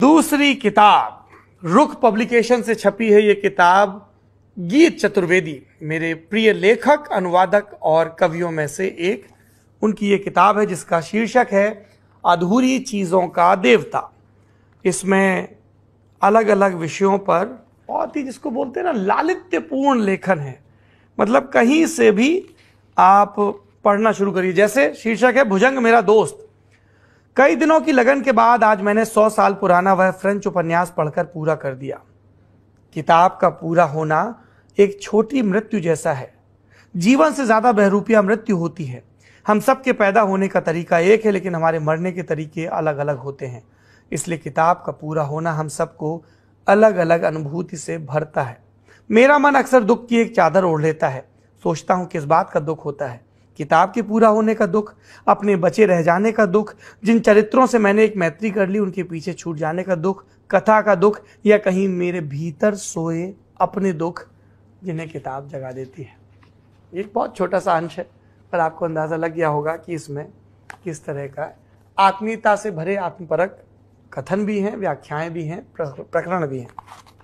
दूसरी किताब रुख पब्लिकेशन से छपी है ये किताब गीत चतुर्वेदी मेरे प्रिय लेखक अनुवादक और कवियों में से एक उनकी ये किताब है जिसका शीर्षक है अधूरी चीज़ों का देवता इसमें अलग अलग विषयों पर बहुत ही जिसको बोलते हैं ना लालित्यपूर्ण लेखन है मतलब कहीं से भी आप पढ़ना शुरू करिए जैसे शीर्षक है भुजंग मेरा दोस्त कई दिनों की लगन के बाद आज मैंने सौ साल पुराना वह फ्रेंच उपन्यास पढ़कर पूरा कर दिया किताब का पूरा होना एक छोटी मृत्यु जैसा है जीवन से ज्यादा बहरूपिया मृत्यु होती है हम सब के पैदा होने का तरीका एक है लेकिन हमारे मरने के तरीके अलग अलग होते हैं इसलिए किताब का पूरा होना हम सबको अलग अलग अनुभूति से भरता है मेरा मन अक्सर दुख की एक चादर ओढ़ लेता है सोचता हूँ किस बात का दुख होता है किताब के पूरा होने का दुख अपने बचे रह जाने का दुख जिन चरित्रों से मैंने एक मैत्री कर ली उनके पीछे छूट जाने का दुख कथा का दुख या कहीं मेरे भीतर सोए अपने दुख जिन्हें किताब जगा देती है एक बहुत छोटा सा अंश है पर आपको अंदाज़ा लग गया होगा कि इसमें किस तरह का आत्मीयता से भरे आत्मपरक कथन भी हैं व्याख्याएं भी हैं प्रकरण भी हैं